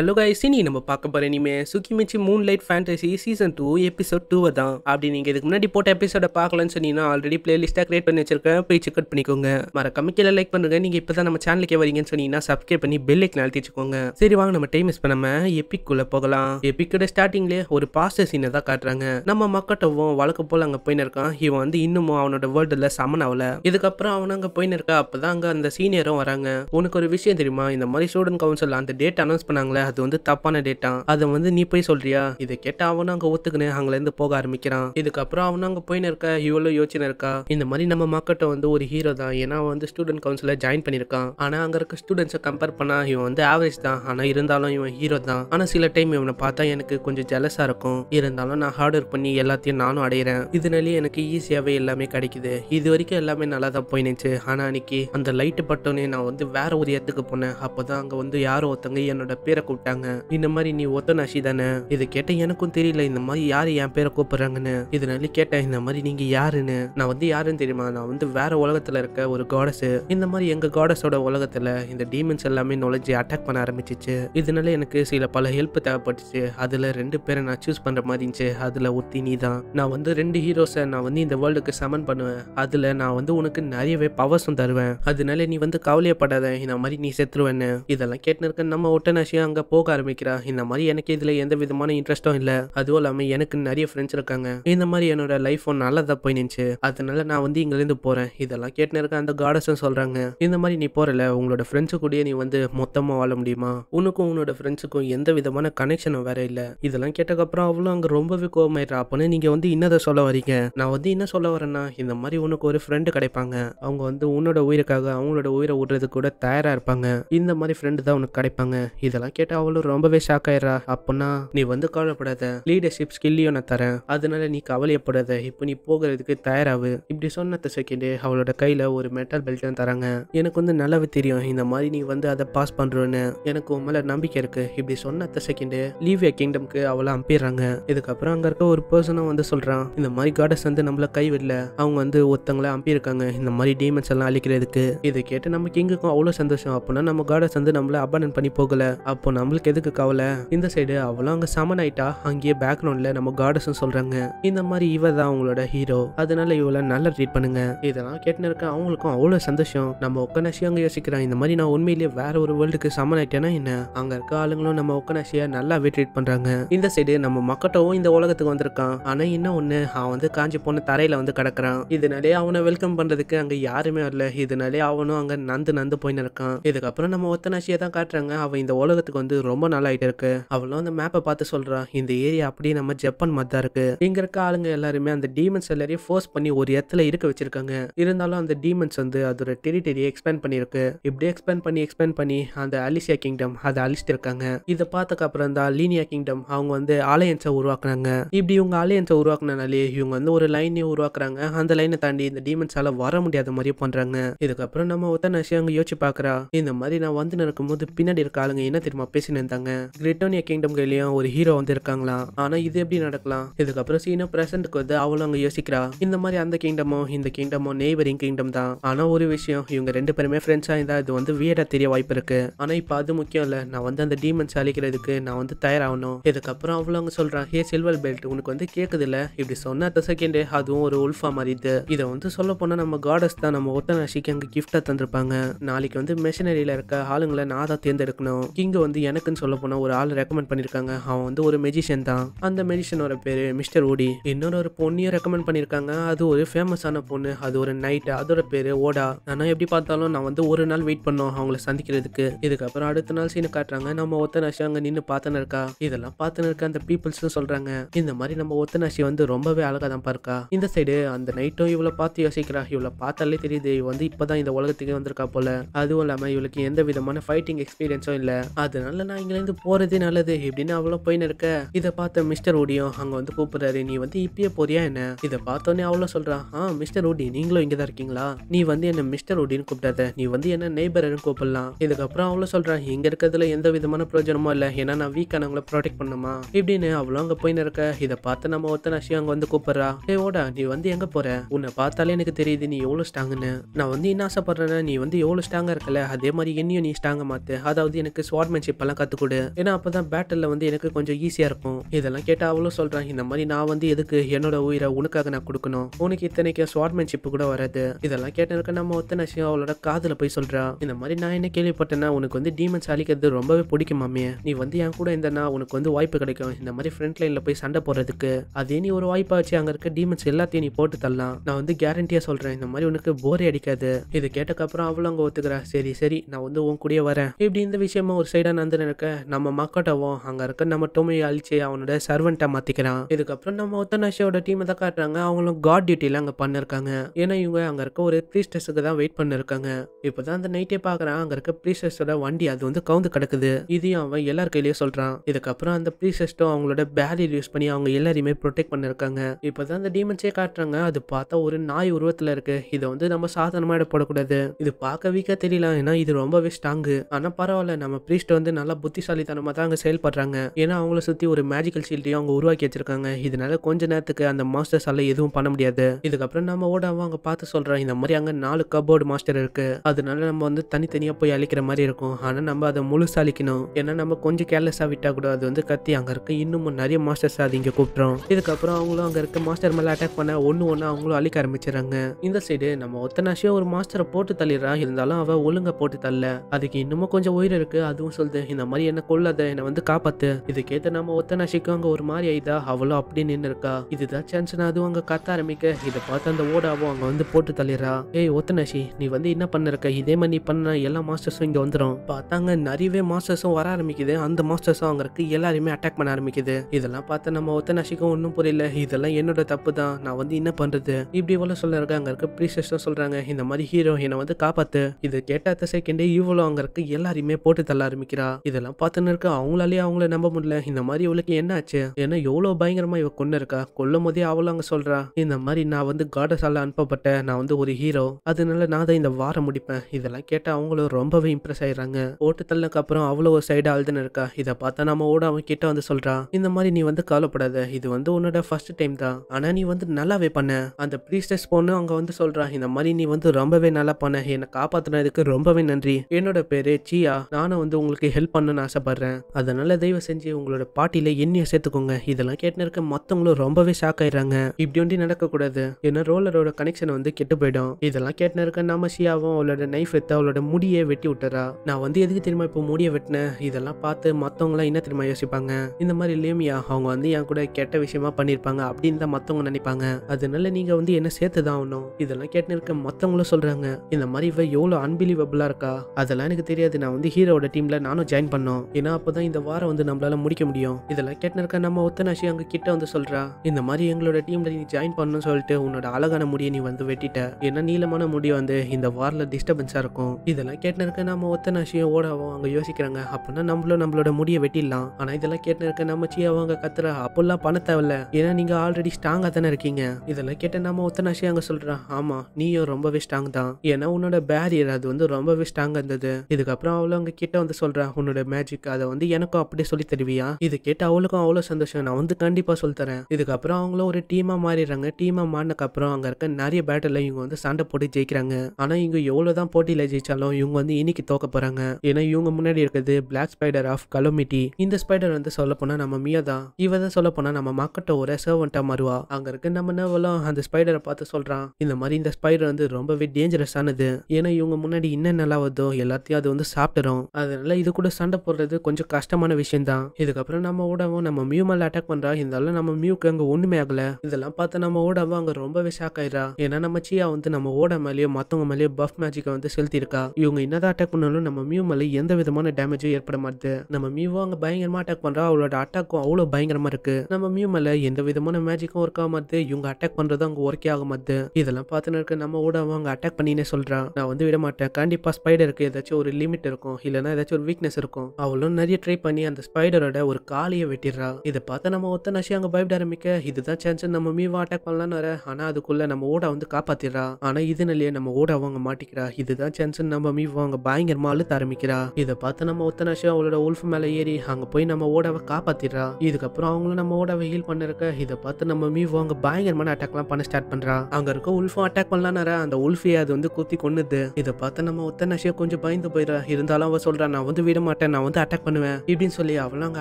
hello guys இனி நம்ம பார்க்க போகிற இனிமே மிச்சி moon light fantasy season two episode two தான் அப்படி நீங்கள் இதுக்கு முன்னாடி போட்ட எபிசோட பார்க்கலன்னு சொன்னீங்கன்னா ஆல்ரெடி லிஸ்ட்டாக கிரியேட் பண்ணி வச்சிருக்கேன் போய் செக் அவுட் பண்ணிக்கோங்க மறக்காம கமிக்கல லைக் பண்ணுங்க நீங்கள் இப்போ தான் நம்ம சேனலுக்கு வரீங்கன்னு சொன்னீங்கன்னா சப்ஸ்கிரைப் பண்ணி பெல் ஐக்கன் வச்சுக்கோங்க சரி வாங்க நம்ம டைம் மிஸ் பண்ணாம எப்பிக்குள்ளே போகலாம் எப்பிக்கோட ஸ்டார்டிங்லேயே ஒரு பாஸ்டர் சீனை தான் காட்டுறாங்க நம்ம மக்கட்டவும் வழக்க போல் அங்கே போயின்னு இருக்கான் இவன் வந்து இன்னமும் அவனோட வேர்ல்டில் சமன் ஆகல இதுக்கப்புறம் அவன் அங்கே போயின்னு இருக்கா அப்போ தான் அங்கே அந்த சீனியரும் வராங்க உனக்கு ஒரு விஷயம் தெரியுமா இந்த மாதிரி ஸ்டூடெண்ட் கவுன்சில் அந்த டேட் அனௌன்ஸ் பண்ணாங்களே அது வந்து தப்பான டேட்டா அதை வந்து நீ போய் சொல்றியா இதை கேட்ட அவனும் அங்க அங்கல இருந்து போக ஆரம்பிக்கிறான் இதுக்கப்புறம் அவனும் அங்க போயின்னு இருக்க இவ்வளோ யோசனை இருக்கா இந்த மாதிரி நம்ம மக்கிட்ட வந்து ஒரு ஹீரோ தான் ஏன்னா வந்து ஸ்டூடெண்ட் கவுன்சிலில் ஜாயின் பண்ணியிருக்கான் ஆனா அங்க இருக்க ஸ்டூடெண்ட்ஸை கம்பேர் பண்ணா இவன் வந்து ஆவரேஜ் தான் ஆனா இருந்தாலும் இவன் ஹீரோ தான் ஆனா சில டைம் இவனை பார்த்தா எனக்கு கொஞ்சம் ஜெலஸா இருக்கும் இருந்தாலும் நான் ஹார்ட் ஒர்க் பண்ணி எல்லாத்தையும் நானும் அடையிறேன் இதனாலேயே எனக்கு ஈஸியாவே எல்லாமே கிடைக்குது இது வரைக்கும் எல்லாமே நல்லா தான் போயினுச்சு ஆனா அன்னைக்கு அந்த லைட்டு பட்டோன்னே நான் வந்து வேற ஒரு இடத்துக்கு போனேன் அப்பதான் அங்க வந்து யாரோ ஒருத்தவங்க என்னோட பேரை விட்டாங்க இந்த மாதிரி நீ ஒத்தனாஷி தானே இது கேட்ட எனக்கும் தெரியல இந்த மாதிரி யாரு என் பேரை கூப்பிடுறாங்கன்னு இதனால கேட்டேன் இந்த மாதிரி நீங்க யாருன்னு நான் வந்து யாருன்னு தெரியுமா நான் வந்து வேற உலகத்துல இருக்க ஒரு காடஸ் இந்த மாதிரி எங்க காடஸோட உலகத்துல இந்த டீமன்ஸ் எல்லாமே நுழைஞ்சு அட்டாக் பண்ண ஆரம்பிச்சிச்சு இதனால எனக்கு சில பல ஹெல்ப் தேவைப்பட்டுச்சு அதுல ரெண்டு பேரை நான் சூஸ் பண்ற மாதிரி இருந்துச்சு அதுல ஒத்தி நீ தான் நான் வந்து ரெண்டு ஹீரோஸை நான் வந்து இந்த வேர்ல்டுக்கு சமன் பண்ணுவேன் அதுல நான் வந்து உனக்கு நிறையவே பவர்ஸும் தருவேன் அதனால நீ வந்து கவலையப்படாத இந்த மாதிரி நீ செத்துருவேன்னு இதெல்லாம் கேட்டுன்னு நம்ம ஒட்டனாஷியா அங்க போக ஆரம்பிக்கிறா இந்த மாதிரி எனக்கு இதில் எந்த விதமான இன்ட்ரெஸ்ட்டும் இல்லை அதுவும் இல்லாமல் எனக்கு நிறைய ஃப்ரெண்ட்ஸ் இருக்காங்க இந்த மாதிரி என்னோட லைஃப் நல்லதாக போய் நின்ச்சு அதனால நான் வந்து இங்கேருந்து போகிறேன் இதெல்லாம் கேட்டு இருக்க அந்த காடஸும் சொல்கிறாங்க இந்த மாதிரி நீ போகிறல உங்களோட ஃப்ரெண்ட்ஸு கூடயே நீ வந்து மொத்தமாக வாழ முடியுமா உனக்கும் உன்னோட ஃப்ரெண்ட்ஸுக்கும் எந்த விதமான கனெக்ஷனும் வேற இல்லை இதெல்லாம் கேட்டக்கப்புறம் அவ்வளோ அங்கே ரொம்பவே கோபமாயிடுறா அப்படின்னு நீங்கள் வந்து இன்னதை சொல்ல வரீங்க நான் வந்து என்ன சொல்ல வரேன்னா இந்த மாதிரி உனக்கு ஒரு ஃப்ரெண்டு கிடைப்பாங்க அவங்க வந்து உன்னோட உயிருக்காக அவங்களோட உயிரை விடுறது கூட தயாராக இருப்பாங்க இந்த மாதிரி ஃப்ரெண்டு தான் உனக்கு கிடைப்பாங்க இதெல்லாம் கேட்டு அவளும் ரொம்பவே ஷாக் ஆயிடுறா அப்படின்னா நீ வந்து கவலைப்படாத லீடர்ஷிப் ஸ்கில்லையும் நான் தரேன் அதனால நீ கவலையப்படாத இப்போ நீ போகிறதுக்கு தயாராகு இப்படி சொன்னத்த செகண்டு அவளோட கையில் ஒரு மெட்டல் பெல்ட்டும் தராங்க எனக்கு வந்து நல்லாவே தெரியும் இந்த மாதிரி நீ வந்து அதை பாஸ் பண்றோன்னு எனக்கு உன் மேலே நம்பிக்கை இருக்கு இப்படி சொன்னத்த லீவ் லீவியா கிங்டம்க்கு அவளை அனுப்பிடுறாங்க இதுக்கப்புறம் அங்கே இருக்க ஒரு பர்சனும் வந்து சொல்கிறான் இந்த மாதிரி காடஸ் வந்து கை கைவிடல அவங்க வந்து ஒருத்தங்களை அனுப்பியிருக்காங்க இந்த மாதிரி டீமன்ஸ் எல்லாம் அழிக்கிறதுக்கு இதை கேட்டு நம்ம கிங்குக்கும் அவ்வளோ சந்தோஷம் அப்படின்னா நம்ம காடஸ் வந்து நம்மளை அபண்டன் பண்ணி போகலை அப்போ நம்மளுக்கு எதுக்கு கவலை இந்த சைடு அவளும் அங்கே சமன் ஆயிட்டா அங்கேயே பேக்ரவுண்டில் நம்ம காடஸும் சொல்கிறாங்க இந்த மாதிரி இவ தான் அவங்களோட ஹீரோ அதனால இவளை நல்லா ட்ரீட் பண்ணுங்க இதெல்லாம் கேட்டுன்னு அவங்களுக்கும் அவ்வளோ சந்தோஷம் நம்ம ஒக்கனாஷி அங்கே யோசிக்கிறான் இந்த மாதிரி நான் உண்மையிலேயே வேற ஒரு வேர்ல்டுக்கு சமன் ஆயிட்டேன்னா என்ன அங்கே இருக்க ஆளுங்களும் நம்ம ஒக்கனாஷியை நல்லாவே ட்ரீட் பண்ணுறாங்க இந்த சைடு நம்ம மக்கட்டவும் இந்த உலகத்துக்கு வந்திருக்கான் ஆனால் என்ன ஒன்று அவன் வந்து காஞ்சி போன தரையில் வந்து கிடக்குறான் இதனாலே அவனை வெல்கம் பண்ணுறதுக்கு அங்கே யாருமே வரல இதனாலே அவனும் அங்கே நந்து நந்து போயின்னு இருக்கான் இதுக்கப்புறம் நம்ம ஒத்தனாஷியை தான் காட்டுறாங்க அவன் இந்த உலகத்துக்கு வந்து வந்து ரொம்ப நாள் ஆகிட்டு இருக்கு அவளும் அந்த மேப்பை பார்த்து சொல்றான் இந்த ஏரியா அப்படியே நம்ம ஜப்பான் மாதிரி தான் இருக்கு இங்க இருக்க ஆளுங்க எல்லாருமே அந்த டீமன்ஸ் எல்லாரையும் ஃபோர்ஸ் பண்ணி ஒரு இடத்துல இருக்க வச்சிருக்காங்க இருந்தாலும் அந்த டீமன்ஸ் வந்து அதோட டெரிட்டரியை எக்ஸ்பேண்ட் பண்ணிருக்கு இப்படியே எக்ஸ்பேண்ட் பண்ணி எக்ஸ்பேண்ட் பண்ணி அந்த அலிசியா கிங்டம் அதை இருக்காங்க இதை பார்த்தக்கு அப்புறம் தான் லீனியா கிங்டம் அவங்க வந்து அலையன்ஸை உருவாக்குனாங்க இப்படி இவங்க அலையன்ஸை உருவாக்குனாலே இவங்க வந்து ஒரு லைனே உருவாக்குறாங்க அந்த லைனை தாண்டி இந்த டீமன்ஸால வர முடியாத மாதிரியே பண்றாங்க இதுக்கப்புறம் நம்ம ஒத்தன விஷயம் யோசிச்சு பாக்குறா இந்த மாதிரி நான் வந்து போது பின்னாடி இருக்க ஆளுங்க என்ன தெரியுமா பேசினு இருந்தாங்க கிரேட்டோனியா கிங்டம் கையிலயும் ஒரு ஹீரோ வந்து இருக்காங்களாம் ஆனா இது எப்படி நடக்கலாம் இதுக்கப்புறம் சீனா பிரசன்ட்க்கு வந்து அவளும் அங்க யோசிக்கிறா இந்த மாதிரி அந்த கிங்டமும் இந்த கிங்டமும் நெய்பரிங் கிங்டம் தான் ஆனா ஒரு விஷயம் இவங்க ரெண்டு பேருமே ஃப்ரெண்ட்ஸா இருந்தா இது வந்து வியடா தெரிய வாய்ப்பு இருக்கு ஆனா இப்ப அது முக்கியம் இல்ல நான் வந்து அந்த டீமன்ஸ் அழிக்கிறதுக்கு நான் வந்து தயாராகணும் இதுக்கப்புறம் அவ்வளோ அவங்க சொல்றான் ஹே சில்வர் பெல்ட் உனக்கு வந்து கேட்குது இல்ல இப்படி சொன்ன அத்த செகண்டே அதுவும் ஒரு உல்ஃபா மாறிது இதை வந்து சொல்ல போனா நம்ம காடஸ் தான் நம்ம ஒத்தனாஷிக்கு அங்க கிஃப்டா தந்திருப்பாங்க நாளைக்கு வந்து மிஷினரியில இருக்க ஆளுங்களை நான் தான் தேர்ந்தெடுக்கணும் கிங்க வந்து எனக்குன்னு சொல்ல போனால் ஒரு ஆள் ரெக்கமெண்ட் பண்ணியிருக்காங்க அவன் வந்து ஒரு மெஜிஷியன் தான் அந்த மெஜிஷியனோட பேர் மிஸ்டர் ஓடி இன்னொரு ஒரு பொண்ணையும் ரெக்கமெண்ட் பண்ணியிருக்காங்க அது ஒரு ஃபேமஸான பொண்ணு அது ஒரு நைட்டு அதோட பேர் ஓடா ஆனால் எப்படி பார்த்தாலும் நான் வந்து ஒரு நாள் வெயிட் பண்ணோம் அவங்கள சந்திக்கிறதுக்கு இதுக்கப்புறம் அடுத்த நாள் சீனை காட்டுறாங்க நம்ம ஒத்தனாசி அங்கே நின்று பார்த்துன்னு இருக்கா இதெல்லாம் பார்த்துன்னு இருக்க அந்த பீப்புள்ஸும் சொல்கிறாங்க இந்த மாதிரி நம்ம ஒத்தனாசி வந்து ரொம்பவே அழகாக தான் பார்க்கா இந்த சைடு அந்த நைட்டும் இவ்வளோ பார்த்து யோசிக்கிறா இவ்வளோ பார்த்தாலே தெரியுது வந்து இப்போதான் இந்த உலகத்துக்கு வந்திருக்கா போல அதுவும் இல்லாமல் இவளுக்கு எந்த விதமான ஃபைட்டிங் எக்ஸ்பீரியன்ஸும் இல்லை அதனால நான் நான் இங்கேருந்து போகிறதே நல்லது இப்படின்னு அவ்வளவு போயின்னு இருக்க இதை பார்த்த மிஸ்டர் ஓடியும் அங்கே வந்து கூப்பிடுறாரு நீ வந்து இப்பயே போறியா என்ன இதை பார்த்தோன்னே அவ்வளோ சொல்கிறான் ஆ மிஸ்டர் ஓடி நீங்களும் இங்கே தான் இருக்கீங்களா நீ வந்து என்ன மிஸ்டர் ஓடின்னு கூப்பிடாத நீ வந்து என்ன நெய்பர்னு கூப்பிடலாம் இதுக்கப்புறம் அவ்வளவு சொல்கிறான் இங்கே இருக்கிறதுல எந்த விதமான பிரயோஜனமும் இல்லை ஏன்னா நான் வீக்கானவங்களை ப்ரொடெக்ட் பண்ணுமா இப்படின்னு அவ்வளோ அங்கே போயின்னு இருக்க இதை பார்த்து நம்ம ஒருத்தன அஷியா அங்கே வந்து கூப்பிடுறா ஏ ஓடா நீ வந்து எங்கே போற உன்னை பார்த்தாலே எனக்கு தெரியுது நீ எவ்வளோ ஸ்ட்ராங்குன்னு நான் வந்து என்ன ஆசைப்படுறேன் நீ வந்து எவ்வளோ ஸ்ட்ராங்காக இருக்கல அதே மாதிரி என்னையும் நீ ஸ்டாங்க மாற்று அதாவது எனக்கு ஸ்வாட்மேன்ஷிப் அதெல்லாம் கற்றுக்கொடு ஏன்னா அப்போ தான் வந்து எனக்கு கொஞ்சம் ஈஸியாக இருக்கும் இதெல்லாம் கேட்டால் அவளும் சொல்கிறாங்க இந்த மாதிரி நான் வந்து எதுக்கு என்னோட உயிரை உனக்காக நான் கொடுக்கணும் உனக்கு இத்தனைக்கு ஸ்வாட்மேன்ஷிப் கூட வராது இதெல்லாம் கேட்டதுக்கு நம்ம விஷயம் அவளோட காதில் போய் சொல்கிறான் இந்த மாதிரி நான் என்ன கேள்விப்பட்டேன்னா உனக்கு வந்து டீமன்ஸ் அழிக்கிறது ரொம்பவே பிடிக்கும் மாமியே நீ வந்து என் கூட இருந்தனா உனக்கு வந்து வாய்ப்பு கிடைக்கும் இந்த மாதிரி ஃப்ரண்ட் லைனில் போய் சண்டை போடுறதுக்கு அதே நீ ஒரு வாய்ப்பாக வச்சு அங்கே இருக்க டீமன்ஸ் எல்லாத்தையும் நீ போட்டு தரலாம் நான் வந்து கேரண்டியாக சொல்கிறேன் இந்த மாதிரி உனக்கு போரே அடிக்காது இது கேட்டக்கப்புறம் அவளும் அங்கே ஒத்துக்கிறா சரி சரி நான் வந்து உன் கூடயே வரேன் இப்படி இந்த விஷயமா ஒரு சைடாக நான் அந்த இருக்க நம்ம மக்கட்டவும் அங்கே இருக்க நம்ம டொமியை அழிச்சு அவனோட சர்வெண்ட்டை மாற்றிக்கிறான் இதுக்கப்புறம் நம்ம ஒத்தனாஷியோட டீமை தான் காட்டுறாங்க அவங்களும் காட் எல்லாம் அங்கே பண்ணிருக்காங்க ஏன்னா இவங்க அங்கே இருக்க ஒரு ப்ரீஸ்டஸுக்கு தான் வெயிட் பண்ணிருக்காங்க இப்போ தான் அந்த நைட்டே பாக்குறான் அங்கே இருக்க ப்ரீஸ்டஸோட வண்டி அது வந்து கவுந்து கிடக்குது இதையும் அவன் எல்லார் கையிலயும் சொல்கிறான் இதுக்கப்புறம் அந்த ப்ரீஸ்டஸ்ட்டும் அவங்களோட பேரியர் யூஸ் பண்ணி அவங்க எல்லாரையுமே ப்ரொடெக்ட் பண்ணிருக்காங்க இப்போ தான் அந்த டீமன்ஸே காட்டுறாங்க அது பார்த்தா ஒரு நாய் உருவத்தில் இருக்குது இதை வந்து நம்ம சாதாரணமாக இடப்படக்கூடாது இது பார்க்க வீக்கா தெரியல ஏன்னா இது ரொம்பவே ஸ்ட்ராங்கு ஆனால் பரவாயில்ல நம்ம பிரீஸ்ட் வந்து நல்லா நல்லா புத்திசாலித்தனமாக தான் அங்கே செயல்படுறாங்க ஏன்னா அவங்கள சுற்றி ஒரு மேஜிக்கல் ஷீல்டையும் அவங்க உருவாக்கி வச்சிருக்காங்க இதனால கொஞ்ச நேரத்துக்கு அந்த மாஸ்டர்ஸால எதுவும் பண்ண முடியாது இதுக்கப்புறம் நம்ம ஓடாம அங்கே பார்த்து சொல்கிறோம் இந்த மாதிரி அங்கே நாலு கபோர்டு மாஸ்டர் இருக்கு அதனால நம்ம வந்து தனித்தனியாக போய் அழிக்கிற மாதிரி இருக்கும் ஆனால் நம்ம அதை முழுசா அழிக்கணும் ஏன்னா நம்ம கொஞ்சம் கேர்லெஸ்ஸாக விட்டால் கூட அது வந்து கத்தி அங்கே இருக்க இன்னமும் நிறைய மாஸ்டர்ஸ் அது இங்கே கூப்பிட்றோம் இதுக்கப்புறம் அவங்களும் அங்கே இருக்க மாஸ்டர் மேலே அட்டாக் பண்ண ஒன்று ஒன்று அவங்களும் அழிக்க ஆரம்பிச்சிடறாங்க இந்த சைடு நம்ம ஒத்தனாஷியாக ஒரு மாஸ்டரை போட்டு தள்ளிடுறா இருந்தாலும் அவள் ஒழுங்காக போட்டு தள்ள அதுக்கு இன்னமும் கொஞ்சம் உயிர் இருக்குது அதுவும் சொல்லுது இந்த மாதிரி என்ன கொள்ளாத என்னை வந்து காப்பாத்து இதுக்கேத்த நம்ம ஒத்த நசிக்கும் அங்க ஒரு மாதிரி ஆயிதா அவளும் அப்படி நின்று இருக்கா இதுதான் சான்ஸ் நான் அதுவும் அங்க கத்த ஆரம்பிக்க இதை பார்த்து அந்த ஓடாவும் அங்க வந்து போட்டு தள்ளிடுறா ஏய் ஒத்தனசி நீ வந்து என்ன பண்ணிருக்க இதே மாதிரி நீ பண்ண எல்லா மாஸ்டர்ஸும் இங்க வந்துடும் பார்த்தாங்க நிறையவே மாஸ்டர்ஸும் வர ஆரம்பிக்குது அந்த மாஸ்டர்ஸும் அங்க இருக்கு எல்லாருமே அட்டாக் பண்ண ஆரம்பிக்குது இதெல்லாம் பார்த்தா நம்ம ஒத்தனசிக்கும் ஒன்றும் புரியல இதெல்லாம் என்னோட தப்பு தான் நான் வந்து என்ன பண்றது இப்படி இவ்வளவு சொல்ல இருக்க அங்க இருக்க ப்ரீசஸ்டும் சொல்றாங்க இந்த மாதிரி ஹீரோ என்னை வந்து காப்பாத்து இது கேட்ட செகண்டே இவ்வளவு அங்க இருக்க எல்லாருமே போட்டு தள்ள ஆரம்பிக்கிறா இதெல்லாம் பார்த்துன்னு இருக்க அவங்களாலேயே அவங்கள நம்ப முடியல இந்த மாதிரி இவளுக்கு என்ன ஆச்சு ஏன்னா எவ்வளவு பயங்கரமா இவ கொண்டு இருக்கா கொல்லும் போதே அவளும் அங்க சொல்றா இந்த மாதிரி நான் வந்து காடஸால அனுப்பப்பட்டேன் நான் வந்து ஒரு ஹீரோ அதனால நான் தான் இந்த வாரம் முடிப்பேன் இதெல்லாம் கேட்டா அவங்களும் ரொம்பவே இம்ப்ரெஸ் ஆயிடுறாங்க ஓட்டு அப்புறம் அவ்வளோ ஒரு சைடு ஆளுதுன்னு இருக்கா இதை பார்த்தா நம்ம ஓட அவன் கிட்ட வந்து சொல்றா இந்த மாதிரி நீ வந்து கவலைப்படாத இது வந்து உன்னோட ஃபர்ஸ்ட் டைம் தான் ஆனா நீ வந்து நல்லாவே பண்ண அந்த ப்ரீஸ்டஸ் பொண்ணு அங்க வந்து சொல்றா இந்த மாதிரி நீ வந்து ரொம்பவே நல்லா பண்ண என்னை காப்பாத்தினதுக்கு ரொம்பவே நன்றி என்னோட பேரு சியா நானும் வந்து உங்களுக்கு ஹெல்ப் ஹெல்ப் பண்ணணும்னு ஆசைப்படுறேன் அதனால தயவு செஞ்சு உங்களோட பாட்டியில என்னைய சேர்த்துக்கோங்க இதெல்லாம் கேட்டுன்னு இருக்க மற்றவங்களும் ரொம்பவே ஷாக் ஆயிடுறாங்க இப்படி ஒன்றி நடக்கக்கூடாது ஏன்னா ரோலரோட கனெக்ஷன் வந்து கெட்டு போயிடும் இதெல்லாம் கேட்டுன்னு இருக்க நாம ஷியாவும் அவளோட நைஃப் எடுத்து அவளோட முடியை வெட்டி விட்டுறா நான் வந்து எதுக்கு தெரியுமா இப்போ முடியை வெட்டினேன் இதெல்லாம் பார்த்து மற்றவங்களாம் என்ன தெரியுமா யோசிப்பாங்க இந்த மாதிரி லேமியா அவங்க வந்து என் கூட கெட்ட விஷயமா பண்ணியிருப்பாங்க அப்படின்னு தான் மற்றவங்க நினைப்பாங்க அதனால நீங்க வந்து என்ன சேர்த்து தான் ஆகணும் இதெல்லாம் கேட்டுன்னு இருக்க மற்றவங்களும் சொல்றாங்க இந்த மாதிரி இவ எவ்வளோ அன்பிலீவபிளா இருக்கா அதெல்லாம் எனக்கு தெரியாது நான் வந்து ஹீரோட டீம்ல நானும் ஜாயின் பண்ணோம் ஏன்னா அப்பதான் இந்த வாரம் வந்து நம்மளால முடிக்க முடியும் இதெல்லாம் கேட்டனருக்க நம்ம ஒத்தனாஷி அங்க கிட்ட வந்து சொல்றா இந்த மாதிரி எங்களோட டீம்ல நீ ஜாயின் பண்ணணும்னு சொல்லிட்டு உன்னோட அழகான முடியை நீ வந்து வெட்டிட்ட ஏன்னா நீளமான முடி வந்து இந்த வாரில் டிஸ்டர்பன்ஸா இருக்கும் இதெல்லாம் கேட்டனருக்க நம்ம ஒத்தனாஷியும் ஓடாவும் அங்க யோசிக்கிறாங்க அப்படின்னா நம்மளும் நம்மளோட முடியை வெட்டிடலாம் ஆனா இதெல்லாம் கேட்டனருக்க நம்ம சியாவும் அங்க கத்துறா அப்பெல்லாம் பண்ண தேவையில்ல ஏன்னா நீங்க ஆல்ரெடி ஸ்ட்ராங்கா தானே இருக்கீங்க இதெல்லாம் கேட்ட நம்ம ஒத்தனாஷி அங்க சொல்றா ஆமா நீயும் ரொம்பவே ஸ்ட்ராங் தான் ஏன்னா உன்னோட பேரியர் அது வந்து ரொம்பவே ஸ்ட்ராங்கா இருந்தது இதுக்கப்புறம் அவ்வளவு அங்க கிட்ட வந்து சொல்றா உன்னோட மேஜிக் அதை வந்து எனக்கும் அப்படியே சொல்லி தருவியா இது கேட்டு அவளுக்கும் அவ்வளோ சந்தோஷம் நான் வந்து கண்டிப்பா சொல்லி தரேன் இதுக்கப்புறம் அவங்களும் ஒரு டீமா மாறிடுறாங்க டீமா மாறினக்கு அப்புறம் அங்க இருக்க நிறைய பேட்டில் இவங்க வந்து சண்டை போட்டு ஜெயிக்கிறாங்க ஆனா இவங்க எவ்வளவுதான் தான் ஜெயிச்சாலும் இவங்க வந்து இன்னைக்கு தோக்க போறாங்க ஏன்னா இவங்க முன்னாடி இருக்கிறது பிளாக் ஸ்பைடர் ஆஃப் கலோமிட்டி இந்த ஸ்பைடர் வந்து சொல்ல போனா நம்ம மியா தான் இவ தான் சொல்ல போனா நம்ம ஒரு சர்வெண்ட்டாக மாறுவா அங்க இருக்க நம்ம நவலும் அந்த ஸ்பைடரை பார்த்து சொல்றான் இந்த மாதிரி இந்த ஸ்பைடர் வந்து ரொம்பவே டேஞ்சரஸ் ஆனது ஏன்னா இவங்க முன்னாடி என்ன நல்லா வருதோ எல்லாத்தையும் அது வந்து சாப்பிட்டுரும் அதனால இது கூட சண்டை போடுறது கொஞ்சம் கஷ்டமான விஷயம் தான் இதுக்கப்புறம் நம்ம ஓடவும் நம்ம மியூ மேல அட்டாக் பண்றா இருந்தாலும் நம்ம மியூக்கு அங்க ஒண்ணுமே ஆகல இதெல்லாம் பார்த்து நம்ம ஓடவும் அங்க ரொம்பவே ஷாக் ஆயிரா ஏன்னா நம்ம சியா வந்து நம்ம ஓட மேலேயோ மத்தவங்க மேலேயோ பஃப் மேஜிக்கை வந்து செலுத்திருக்கா இவங்க என்னதான் அட்டாக் பண்ணாலும் நம்ம மியூ மேல எந்த விதமான டேமேஜும் ஏற்பட மாட்டுது நம்ம மியூவும் அங்க பயங்கரமா அட்டாக் பண்றா அவளோட அட்டாக்கும் அவ்வளோ பயங்கரமா இருக்கு நம்ம மியூ மேல எந்த விதமான மேஜிக்கும் ஒர்க் ஆக மாட்டுது இவங்க அட்டாக் பண்றது அங்க ஒர்க்கே ஆக மாட்டுது இதெல்லாம் பார்த்துன்னு இருக்கு நம்ம ஓடவும் அங்க அட்டாக் பண்ணினே சொல்றா நான் வந்து விட மாட்டேன் கண்டிப்பா ஸ்பைடருக்கு ஏதாச்சும் ஒரு லிமிட் இருக்கும் இல்லைன்னா ஏதாச்சும் ஒரு வீக்னஸ் இருக்கும் இருக்கும் அவளும் நிறைய ட்ரை பண்ணி அந்த ஸ்பைடரோட ஒரு காலியை வெட்டிடுறா இதை பார்த்து நம்ம ஒத்த நஷி அங்க பயப்பட ஆரம்பிக்க இதுதான் சான்ஸ் நம்ம மீவா அட்டாக் பண்ணலாம்னு வர ஆனா அதுக்குள்ள நம்ம ஓட வந்து காப்பாத்திடுறா ஆனா நிலையே நம்ம ஓட அவங்க மாட்டிக்கிறா இதுதான் சான்ஸ் நம்ம மீ அவங்க பயங்கரமா அழுத்த ஆரம்பிக்கிறா இதை பார்த்து நம்ம ஒத்த நஷி அவளோட உல்ஃப் மேல ஏறி அங்க போய் நம்ம ஓடாவை காப்பாத்திடுறா இதுக்கப்புறம் அவங்களும் நம்ம ஓடாவை ஹீல் பண்ணிருக்க இதை பார்த்து நம்ம மீ அவங்க பயங்கரமான அட்டாக்லாம் பண்ண ஸ்டார்ட் பண்றா அங்க இருக்க உல்ஃபும் அட்டாக் பண்ணலாம்னு அந்த உல்ஃபியை அது வந்து குத்தி கொண்டுது இதை பார்த்து நம்ம ஒத்த நஷியை கொஞ்சம் பயந்து போயிடா இருந்தாலும் அவ சொல்றா நான் வந்து விட மாட்டேன் மாட்டேன் நான் வந்து அட்டாக் பண்ணுவேன் இப்படின்னு சொல்லி அவளும் அங்கே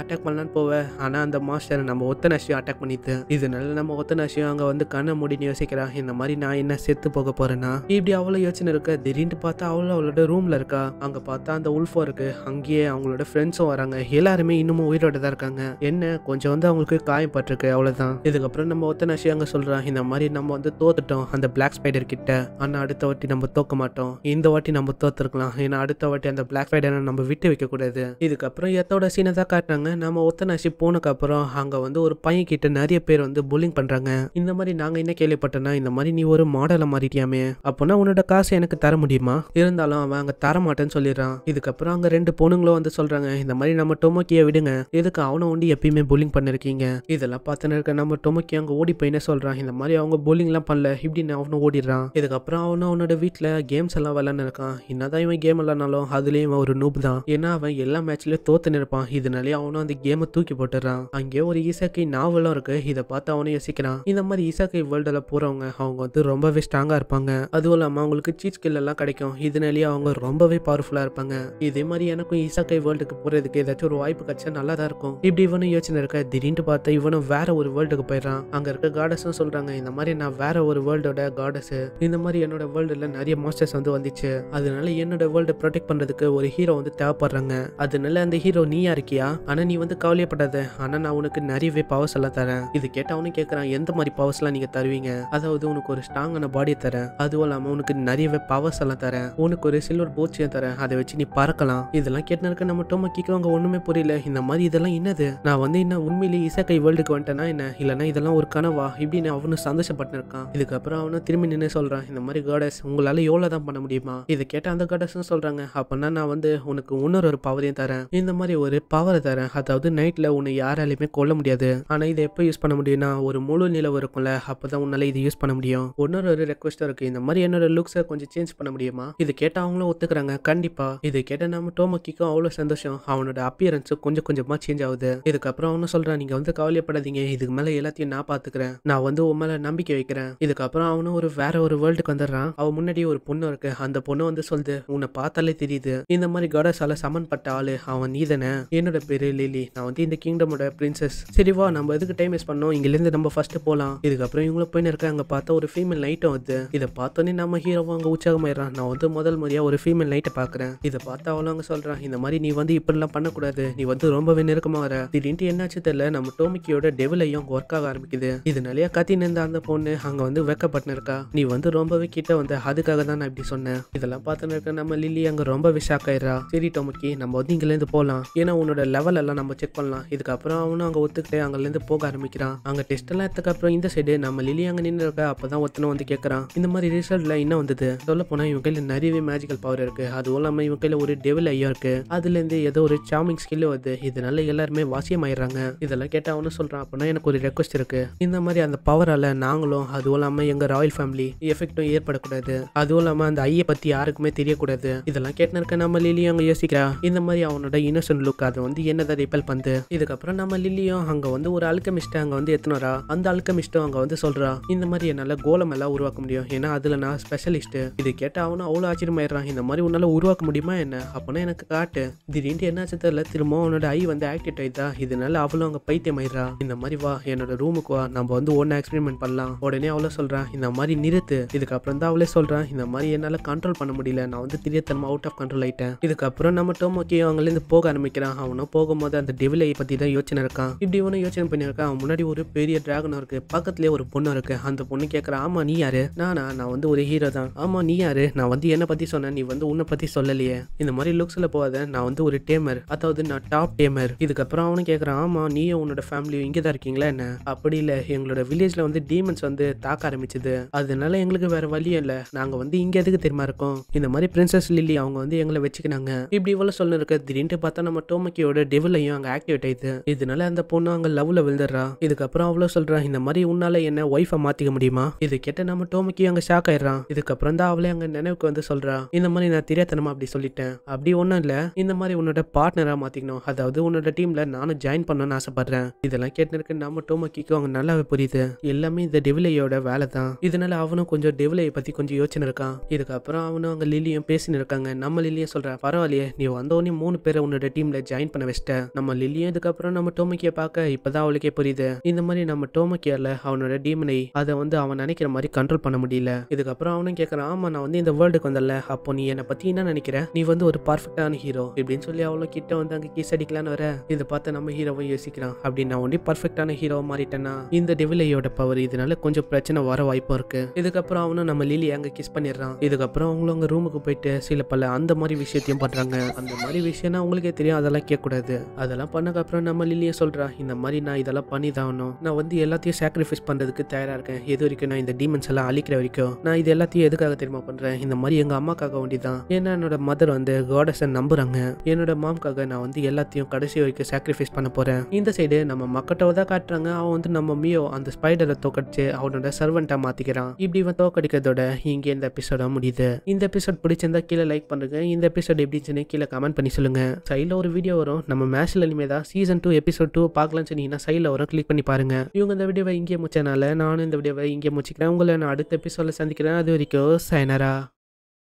அட்டாக் பண்ணலான்னு போவேன் ஆனால் அந்த மாஸ்டர் நம்ம ஒத்தனாஷியும் அட்டாக் பண்ணிட்டு இதனால நம்ம ஒத்தனாஷியும் அங்கே வந்து கண்ணை முடின்னு யோசிக்கிறான் இந்த மாதிரி நான் என்ன செத்து போக போறேன்னா இப்படி அவ்வளோ யோசனை இருக்க திடீர்னு பார்த்தா அவளும் அவளோட ரூம்ல இருக்கா அங்கே பார்த்தா அந்த உல்ஃபோ இருக்கு அங்கேயே அவங்களோட ஃப்ரெண்ட்ஸும் வராங்க எல்லாருமே இன்னமும் உயிரோட தான் இருக்காங்க என்ன கொஞ்சம் வந்து அவங்களுக்கு காயம் பட்டிருக்கு அவ்வளோதான் இதுக்கப்புறம் நம்ம ஒத்தனாஷி அங்கே சொல்கிறான் இந்த மாதிரி நம்ம வந்து தோத்துட்டோம் அந்த பிளாக் ஸ்பைடர் கிட்ட ஆனால் அடுத்த வாட்டி நம்ம தோக்க மாட்டோம் இந்த வாட்டி நம்ம தோத்துருக்கலாம் ஏன்னா அடுத்த வாட்டி அந்த பிளாக் ஸ்பைடரை நம்ம விட்டு வைக்க கூடாது இதுக்கப்புறம் எத்தோட சீனை தான் காட்டுறாங்க நம்ம ஒத்தனாசி போனக்கப்புறம் அங்கே வந்து ஒரு பையன் கிட்ட நிறைய பேர் வந்து புல்லிங் பண்ணுறாங்க இந்த மாதிரி நாங்கள் என்ன கேள்விப்பட்டோன்னா இந்த மாதிரி நீ ஒரு மாடலை மாறிட்டியாமே அப்போனா உன்னோட காசு எனக்கு தர முடியுமா இருந்தாலும் அவன் அங்கே தரமாட்டேன்னு சொல்லிடுறான் இதுக்கப்புறம் அங்கே ரெண்டு பொண்ணுங்களும் வந்து சொல்கிறாங்க இந்த மாதிரி நம்ம டொமோக்கியை விடுங்க எதுக்கு அவனை ஒண்டி எப்பயுமே புல்லிங் பண்ணிருக்கீங்க இதெல்லாம் பார்த்துன்னு இருக்க நம்ம டொமோக்கி அங்கே ஓடி என்ன சொல்கிறான் இந்த மாதிரி அவங்க புல்லிங்லாம் பண்ணல இப்படின்னு அவனும் ஓடிடுறான் இதுக்கப்புறம் அவனும் அவனோட வீட்டில் கேம்ஸ் எல்லாம் விளாண்டுருக்கான் என்னதான் இவன் கேம் விளாட்னாலும் அதுலேயும் இவன் ஒரு நூப் தான் ஏன்னா அவன் அவன் எல்லா மேட்ச்லயும் தோத்து நிற்பான் இதனாலேயே அவனும் அந்த கேமை தூக்கி போட்டுறான் அங்கே ஒரு ஈசாக்கை நாவலும் இருக்கு இதை பார்த்து அவனும் யோசிக்கிறான் இந்த மாதிரி ஈசாக்கை வேர்ல்டில் போறவங்க அவங்க வந்து ரொம்பவே ஸ்ட்ராங்கா இருப்பாங்க அதுவும் இல்லாம அவங்களுக்கு சீச் ஸ்கில் எல்லாம் கிடைக்கும் இதனாலேயே அவங்க ரொம்பவே பவர்ஃபுல்லா இருப்பாங்க இதே மாதிரி எனக்கும் ஈசாக்கை வேர்ல்டுக்கு போறதுக்கு ஏதாச்சும் ஒரு வாய்ப்பு கிடைச்சா நல்லா தான் இருக்கும் இப்படி இவனும் யோசனை இருக்க திடீர்னு பார்த்தா இவனும் வேற ஒரு வேர்ல்டுக்கு போயிடறான் அங்க இருக்க காடஸும் சொல்றாங்க இந்த மாதிரி நான் வேற ஒரு வேர்ல்டோட காடஸ் இந்த மாதிரி என்னோட வேர்ல்டுல நிறைய மாஸ்டர்ஸ் வந்து வந்துச்சு அதனால என்னோட வேர்ல்டை ப்ரொடெக்ட் பண்றதுக்கு ஒரு ஹீரோ வந்து தேவைப்படுறாங்க அதனால அந்த ஹீரோ நீயா இருக்கியா ஆனா நீ வந்து கவலையப்படாத ஆனா நான் உனக்கு நிறையவே பவர்ஸ் எல்லாம் தரேன் இது கேட்ட அவனு கேட்கறான் எந்த மாதிரி பவர்ஸ் எல்லாம் நீங்க தருவீங்க அதாவது உனக்கு ஒரு ஸ்ட்ராங்கான பாடியை தரேன் அதுவும் இல்லாம உனக்கு நிறையவே பவர்ஸ் எல்லாம் தரேன் உனக்கு ஒரு சில்வர் பூச்சியை தரேன் அதை வச்சு நீ பறக்கலாம் இதெல்லாம் கேட்டு நம்ம டோமா கேட்கறவங்க ஒண்ணுமே புரியல இந்த மாதிரி இதெல்லாம் என்னது நான் வந்து என்ன உண்மையிலேயே இசைக்கை வேர்ல்டுக்கு வந்துட்டேன்னா என்ன இல்லைன்னா இதெல்லாம் ஒரு கனவா இப்படின்னு அவனு சந்தோஷப்பட்டு இருக்கான் இதுக்கப்புறம் அவனும் திரும்பி நின்று சொல்றான் இந்த மாதிரி காடஸ் உங்களால எவ்வளோ தான் பண்ண முடியுமா இதை கேட்ட அந்த காடஸ்ன்னு சொல்றாங்க அப்படின்னா நான் வந்து உனக்கு இன்னொரு ஒரு பவரையும் தரேன் இந்த மாதிரி ஒரு பவரை தரேன் அதாவது நைட்ல உன்னை யாராலையுமே கொல்ல முடியாது ஆனா இதை எப்போ யூஸ் பண்ண முடியும்னா ஒரு முழு நிலவு இருக்கும்ல அப்பதான் உன்னால இது யூஸ் பண்ண முடியும் ஒன்னொரு ஒரு ரெக்வஸ்ட் இருக்கு இந்த மாதிரி என்னோட லுக்ஸை கொஞ்சம் சேஞ்ச் பண்ண முடியுமா இது கேட்டா அவங்களும் ஒத்துக்கிறாங்க கண்டிப்பா இது கேட்ட நம்ம டோமக்கிக்கும் அவ்வளவு சந்தோஷம் அவனோட அப்பியரன்ஸும் கொஞ்சம் கொஞ்சமா சேஞ்ச் ஆகுது இதுக்கப்புறம் அவனும் சொல்றான் நீங்க வந்து கவலைப்படாதீங்க இதுக்கு மேல எல்லாத்தையும் நான் பாத்துக்கிறேன் நான் வந்து உன் மேல நம்பிக்கை வைக்கிறேன் இதுக்கப்புறம் அவனும் ஒரு வேற ஒரு வேர்ல்டுக்கு வந்துடுறான் அவன் முன்னாடி ஒரு பொண்ணு இருக்கு அந்த பொண்ணு வந்து சொல்லுது உன்னை பார்த்தாலே தெரியுது இந்த மாதிரி காடஸால சமன் ஏகப்பட்ட ஆளு அவன் நீதன என்னோட பேரு லிலி நான் வந்து இந்த கிங்டமோட பிரின்சஸ் சரிவா நம்ம எதுக்கு டைம் வேஸ்ட் பண்ணோம் இருந்து நம்ம ஃபர்ஸ்ட் போகலாம் இதுக்கப்புறம் இவங்கள போயின்னு இருக்க அங்கே பார்த்தா ஒரு ஃபீமேல் நைட்டும் வந்து இதை பார்த்தோன்னே நம்ம ஹீரோவும் அங்கே உற்சாகமாயிடறான் நான் வந்து முதல் முறையாக ஒரு ஃபீமேல் நைட்டை பாக்குறேன் இதை பார்த்தா அவளும் அங்கே சொல்கிறான் இந்த மாதிரி நீ வந்து இப்படிலாம் பண்ணக்கூடாது நீ வந்து ரொம்பவே நெருக்கமாக வர திடீர்னு என்னாச்சு தெரியல நம்ம டோமிக்கியோட டெவிலையும் ஒர்க் ஆக ஆரம்பிக்குது இது இதனாலேயே கத்தி நின்ற அந்த பொண்ணு அங்கே வந்து வெக்கப்பட்டு இருக்கா நீ வந்து ரொம்பவே கிட்ட வந்த அதுக்காக தான் நான் இப்படி சொன்னேன் இதெல்லாம் பார்த்தோன்னு இருக்க நம்ம லில்லி அங்கே ரொம்பவே ஷாக் ஆயிடுறா சரி டோமிக்கி நம்ம வந்து இங்கிலேருந்து போகலாம் ஏன்னா உன்னோட லெவல் எல்லாம் நம்ம செக் பண்ணலாம் இதுக்கப்புறம் அவனும் அங்கே ஒத்துக்கிட்டு அங்கேருந்து போக ஆரம்பிக்கிறான் அங்கே டெஸ்ட் எல்லாம் எடுத்தக்கப்புறம் இந்த சைடு நம்ம லிலி அங்கே நின்று இருக்க அப்போ தான் ஒத்தனை வந்து கேட்குறான் இந்த மாதிரி ரிசல்ட்ல என்ன வந்தது சொல்ல போனால் இவன் கையில் நிறையவே மேஜிக்கல் பவர் இருக்கு அதுவும் இல்லாமல் இவன் கையில் ஒரு டெவல் ஐயா இருக்கு அதுலேருந்து ஏதோ ஒரு சாமிங் ஸ்கில் வருது இதனால எல்லாருமே வாசியம் ஆயிடுறாங்க இதெல்லாம் கேட்டால் அவனு சொல்கிறான் அப்படின்னா எனக்கு ஒரு ரெக்வஸ்ட் இருக்கு இந்த மாதிரி அந்த பவரால் நாங்களும் அதுவும் இல்லாமல் எங்கள் ராயல் ஃபேமிலி எஃபெக்டும் ஏற்படக்கூடாது அதுவும் இல்லாமல் அந்த ஐயை பற்றி யாருக்குமே தெரியக்கூடாது இதெல்லாம் கேட்டிருக்க நம்ம லிலி அங்கே யோசிக்கிறா இந்த இந்த மாதிரி அவனோட இன்னசென்ட் லுக் அது வந்து என்னதை ரிப்பல் பண்ணுது இதுக்கப்புறம் நம்ம லில்லியும் அங்க வந்து ஒரு அல்கமிஸ்ட்டை அங்கே வந்து எத்தனோரா அந்த அல்கமிஸ்ட்டும் அங்க வந்து சொல்றா இந்த மாதிரி என்னால கோலம் எல்லாம் உருவாக்க முடியும் ஏன்னா அதுல நான் ஸ்பெஷலிஸ்ட் இது கேட்ட அவனும் அவ்வளவு ஆச்சரியமாயிடறான் இந்த மாதிரி உன்னால உருவாக்க முடியுமா என்ன அப்போனா எனக்கு காட்டு திடீர்னு என்ன தெரியல திரும்ப அவனோட ஐ வந்து ஆக்டிவேட் ஆயிட்டா இதனால அவளும் அங்கே பைத்தியமாயிடுறா இந்த மாதிரி வா என்னோட ரூமுக்கு வா நம்ம வந்து ஒன்னு எக்ஸ்பெரிமெண்ட் பண்ணலாம் உடனே அவ்வளவு சொல்றான் இந்த மாதிரி நிறுத்து இதுக்கப்புறம் தான் அவளே சொல்றான் இந்த மாதிரி என்னால் கண்ட்ரோல் பண்ண முடியல நான் வந்து திடீர்த்தனமாக அவுட் ஆஃப் கண்ட்ரோல் ஆயிட்டேன் இதுக்கப்புறம் நம்ம டோமோ ஓகே அவங்கலேருந்து போக ஆரம்பிக்கிறான் அவனும் போகும்போது அந்த டெவிலை பற்றி தான் யோசனை இருக்கான் இப்படி ஒன்று யோசனை பண்ணியிருக்கான் அவன் முன்னாடி ஒரு பெரிய டிராகனும் இருக்கு பக்கத்துலேயே ஒரு பொண்ணு இருக்கு அந்த பொண்ணு கேட்குற ஆமா நீ யாரு நானா நான் வந்து ஒரு ஹீரோ தான் ஆமா நீ யாரு நான் வந்து என்னை பற்றி சொன்னேன் நீ வந்து உன்னை பற்றி சொல்லலையே இந்த மாதிரி லுக்ஸில் போகாத நான் வந்து ஒரு டேமர் அதாவது நான் டாப் டேமர் இதுக்கப்புறம் அவனும் கேட்குறான் ஆமா நீயும் உன்னோட ஃபேமிலியும் இங்கே தான் இருக்கீங்களா என்ன அப்படி இல்லை எங்களோட வில்லேஜில் வந்து டீமன்ஸ் வந்து தாக்க ஆரம்பிச்சது அதனால எங்களுக்கு வேற வழியும் இல்லை நாங்கள் வந்து இங்கே எதுக்கு தெரியுமா இருக்கோம் இந்த மாதிரி பிரின்சஸ் லில்லி அவங்க வந்து எங்களை வச்சுக்கினாங்க இப்படி இவ்வளோ சொல்லிட்டு இருக்க திடீர்னு பார்த்தா நம்ம டோமக்கியோட டெவிலையும் அங்க ஆக்டிவேட் ஆயிடுது இதனால அந்த பொண்ணு அங்க லவ்ல விழுந்துடுறா இதுக்கப்புறம் அவ்வளவு சொல்றா இந்த மாதிரி உன்னால என்ன ஒய்ஃப மாத்திக்க முடியுமா இது கேட்ட நம்ம டோமக்கியும் அங்கே ஷாக் ஆயிடுறான் இதுக்கப்புறம் தான் அவளே அங்க நினைவுக்கு வந்து சொல்றா இந்த மாதிரி நான் தெரியாதனமா அப்படி சொல்லிட்டேன் அப்படி ஒன்னும் இல்ல இந்த மாதிரி உன்னோட பார்ட்னரா மாத்திக்கணும் அதாவது உன்னோட டீம்ல நானும் ஜாயின் பண்ணணும்னு ஆசைப்படுறேன் இதெல்லாம் கேட்டிருக்கு நம்ம டோமக்கிக்கு அவங்க நல்லாவே புரியுது எல்லாமே இந்த டெவிலையோட வேலை தான் இதனால அவனும் கொஞ்சம் டெவிலையை பத்தி கொஞ்சம் யோசனை இருக்கான் இதுக்கப்புறம் அவனும் அங்க லிலியும் பேசினு இருக்காங்க நம்ம லிலியும் சொல்றேன் பரவாயில்லையே நீ வந்த தோனி மூணு பேரை உன்னோட டீம்ல ஜாயின் பண்ண வச்சிட்டேன் நம்ம லில்லியும் இதுக்கப்புறம் நம்ம டோமக்கிய பார்க்க இப்பதான் அவளுக்கே புரியுது இந்த மாதிரி நம்ம டோமக்கியால அவனோட டீமனை அதை வந்து அவன் நினைக்கிற மாதிரி கண்ட்ரோல் பண்ண முடியல இதுக்கப்புறம் அவனும் கேட்கறான் ஆமா நான் வந்து இந்த வேர்ல்டுக்கு வந்தல அப்போ நீ என்னை பத்தி என்ன நினைக்கிற நீ வந்து ஒரு பர்ஃபெக்டான ஹீரோ இப்படின்னு சொல்லி அவளும் கிட்ட வந்து அங்க கீஸ் அடிக்கலான்னு வர இதை பார்த்து நம்ம ஹீரோவை யோசிக்கிறான் அப்படின்னு நான் ஒன்டி பர்ஃபெக்டான ஹீரோ மாறிட்டேன்னா இந்த டெவிலையோட பவர் இதனால கொஞ்சம் பிரச்சனை வர வாய்ப்பு இருக்கு இதுக்கப்புறம் அவனும் நம்ம லிலி அங்க கிஸ் பண்ணிடுறான் இதுக்கப்புறம் அவங்களும் அவங்க ரூமுக்கு போயிட்டு சில பல அந்த மாதிரி விஷயத்தையும் பண்றாங்க அந்த மாதிரி விஷயம்னா உங்களுக்கே தெரியும் அதெல்லாம் கேட்கக்கூடாது அதெல்லாம் அப்புறம் நம்ம லில்லியை சொல்கிறா இந்த மாதிரி நான் இதெல்லாம் பண்ணி தானும் நான் வந்து எல்லாத்தையும் சாக்ரிஃபைஸ் பண்ணுறதுக்கு தயாராக இருக்கேன் எது வரைக்கும் நான் இந்த டீமன்ஸ் எல்லாம் அழிக்கிற வரைக்கும் நான் இது எல்லாத்தையும் எதுக்காக தெரியுமா பண்ணுறேன் இந்த மாதிரி எங்கள் அம்மாக்காக வேண்டி தான் ஏன்னா என்னோட மதர் வந்து காடஸை நம்புகிறாங்க என்னோட மாம்காக நான் வந்து எல்லாத்தையும் கடைசி வரைக்கும் சாக்ரிஃபைஸ் பண்ண போகிறேன் இந்த சைடு நம்ம மக்கட்டவை தான் காட்டுறாங்க அவன் வந்து நம்ம மியோ அந்த ஸ்பைடரை தோக்கடிச்சு அவனோட சர்வெண்ட்டாக மாற்றிக்கிறான் இப்படி வந்து தோக்கடிக்கிறதோட இங்கே இந்த எபிசோட முடியுது இந்த எபிசோட் பிடிச்சிருந்தா கீழே லைக் பண்ணுங்க இந்த எபிசோட் எப்படி கீழே கமெண்ட் பண்ணி சொல்லுங்கள் சைடில் ஒரு வீடியோ வரும் நம்ம மேஷில் இனிமே தான் சீசன் டூ எபிசோட் டூ பார்க்கலாம்னு சொன்னீங்கன்னா சைடில் வரும் கிளிக் பண்ணி பாருங்கள் இவங்க இந்த வீடியோவை இங்கே முடிச்சனால நானும் இந்த வீடியோவை இங்கே முடிச்சிக்கிறேன் உங்களை நான் அடுத்த எபிசோடில் சந்திக்கிறேன் அது வரைக்கும் சைனரா